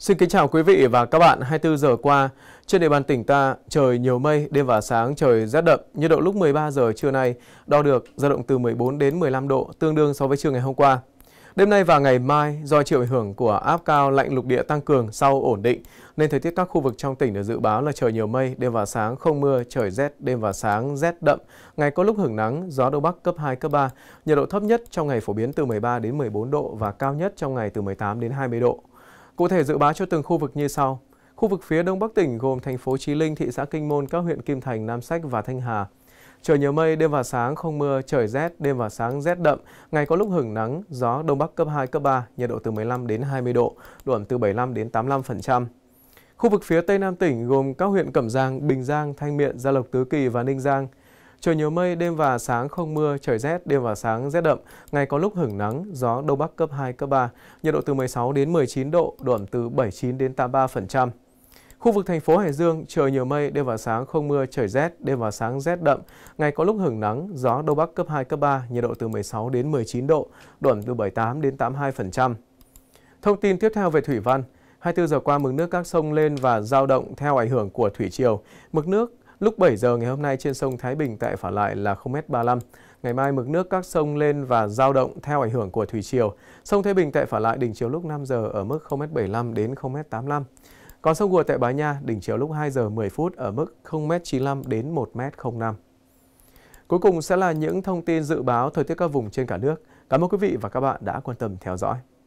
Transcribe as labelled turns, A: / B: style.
A: Xin kính chào quý vị và các bạn. 24 giờ qua, trên địa bàn tỉnh ta, trời nhiều mây, đêm và sáng trời rét đậm. Nhiệt độ lúc 13 giờ trưa nay đo được dao động từ 14 đến 15 độ, tương đương so với trưa ngày hôm qua. Đêm nay và ngày mai, do chịu ảnh hưởng của áp cao lạnh lục địa tăng cường sau ổn định, nên thời tiết các khu vực trong tỉnh được dự báo là trời nhiều mây, đêm và sáng không mưa, trời rét, đêm và sáng rét đậm, ngày có lúc hưởng nắng, gió đông bắc cấp 2, cấp 3, nhiệt độ thấp nhất trong ngày phổ biến từ 13 đến 14 độ và cao nhất trong ngày từ 18 đến 20 độ. Cụ thể dự báo cho từng khu vực như sau. Khu vực phía đông bắc tỉnh gồm thành phố Chí Linh, thị xã Kinh Môn, các huyện Kim Thành, Nam Sách và Thanh Hà. Trời nhiều mây, đêm và sáng không mưa, trời rét, đêm và sáng rét đậm, ngày có lúc hửng nắng, gió đông bắc cấp 2, cấp 3, nhiệt độ từ 15 đến 20 độ, độ ẩm từ 75 đến 85%. Khu vực phía tây nam tỉnh gồm các huyện Cẩm Giang, Bình Giang, Thanh Miện, Gia Lộc Tứ Kỳ và Ninh Giang – Trời nhiều mây, đêm và sáng không mưa, trời rét, đêm và sáng rét đậm, ngày có lúc hửng nắng, gió đông bắc cấp 2, cấp 3, nhiệt độ từ 16 đến 19 độ, độ ẩm từ 79 đến 83%. Khu vực thành phố Hải Dương, trời nhiều mây, đêm và sáng không mưa, trời rét, đêm và sáng rét đậm, ngày có lúc hửng nắng, gió đông bắc cấp 2, cấp 3, nhiệt độ từ 16 đến 19 độ, độ ẩm từ 78 đến 82%. Thông tin tiếp theo về thủy văn. 24 giờ qua mực nước các sông lên và giao động theo ảnh hưởng của thủy triều. Mực nước Lúc 7 giờ ngày hôm nay trên sông Thái Bình tại Phả Lại là 0m35. Ngày mai mực nước các sông lên và giao động theo ảnh hưởng của thủy triều. Sông Thái Bình tại Phả Lại đỉnh chiều lúc 5 giờ ở mức 0m75 đến 0m85. Còn sông Gùa tại Bá Nha đỉnh chiều lúc 2 giờ 10 phút ở mức 0m95 đến 1m05. Cuối cùng sẽ là những thông tin dự báo thời tiết các vùng trên cả nước. Cảm ơn quý vị và các bạn đã quan tâm theo dõi.